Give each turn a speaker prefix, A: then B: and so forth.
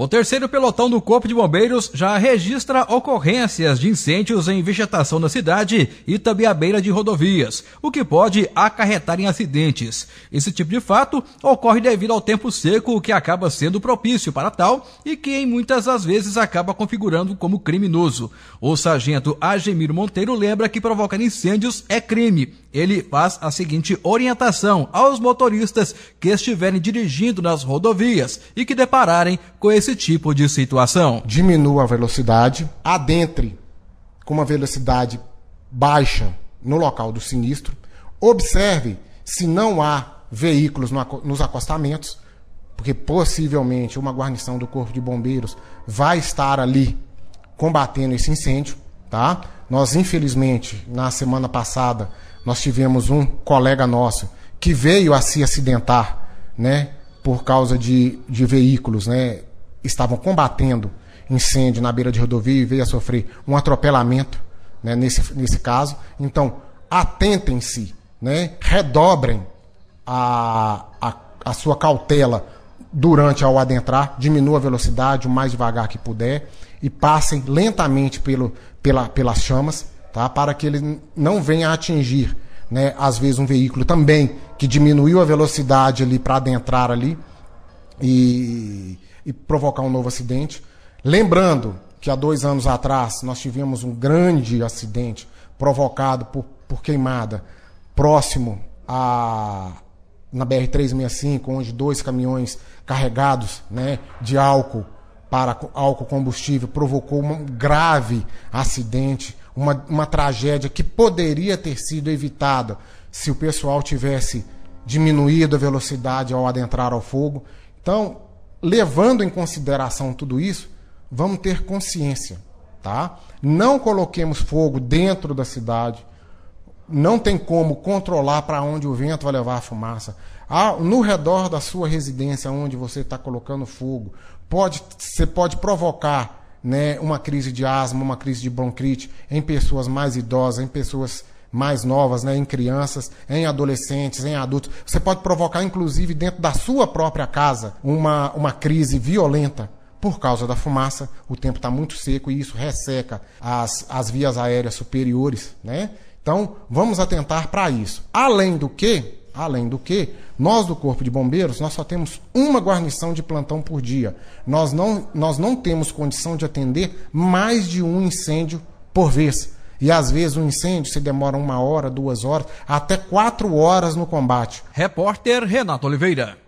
A: O terceiro pelotão do Corpo de Bombeiros já registra ocorrências de incêndios em vegetação na cidade e também à beira de rodovias, o que pode acarretar em acidentes. Esse tipo de fato ocorre devido ao tempo seco que acaba sendo propício para tal e que em muitas das vezes acaba configurando como criminoso. O sargento Agemiro Monteiro lembra que provocar incêndios é crime. Ele faz a seguinte orientação aos motoristas que estiverem dirigindo nas rodovias e que depararem
B: com esse esse tipo de situação. Diminua a velocidade, adentre com uma velocidade baixa no local do sinistro, observe se não há veículos nos acostamentos, porque possivelmente uma guarnição do Corpo de Bombeiros vai estar ali combatendo esse incêndio, tá? Nós infelizmente na semana passada nós tivemos um colega nosso que veio a se acidentar, né, por causa de, de veículos, né, estavam combatendo incêndio na beira de rodovia e veio a sofrer um atropelamento né, nesse, nesse caso. Então, atentem-se, né, redobrem a, a, a sua cautela durante ao adentrar, diminua a velocidade o mais devagar que puder e passem lentamente pelo, pela, pelas chamas, tá? para que ele não venha a atingir, né, às vezes, um veículo também que diminuiu a velocidade ali para adentrar ali e, e provocar um novo acidente. Lembrando que há dois anos atrás nós tivemos um grande acidente provocado por, por queimada próximo a na BR 365, onde dois caminhões carregados, né, de álcool para álcool combustível provocou um grave acidente, uma, uma tragédia que poderia ter sido evitada se o pessoal tivesse diminuído a velocidade ao adentrar ao fogo. Então, levando em consideração tudo isso, vamos ter consciência, tá? Não coloquemos fogo dentro da cidade. Não tem como controlar para onde o vento vai levar a fumaça. Ah, no redor da sua residência, onde você está colocando fogo, pode, você pode provocar né, uma crise de asma, uma crise de bronquite em pessoas mais idosas, em pessoas mais novas, né, em crianças, em adolescentes, em adultos. Você pode provocar, inclusive, dentro da sua própria casa, uma, uma crise violenta por causa da fumaça. O tempo está muito seco e isso resseca as, as vias aéreas superiores, né? Então, vamos atentar para isso. Além do que, além do que, nós do Corpo de Bombeiros, nós só temos uma guarnição de plantão por dia. Nós não, nós não temos condição de atender mais de um incêndio por vez. E às vezes o um incêndio se demora uma hora, duas horas, até quatro horas no combate.
A: Repórter Renato Oliveira.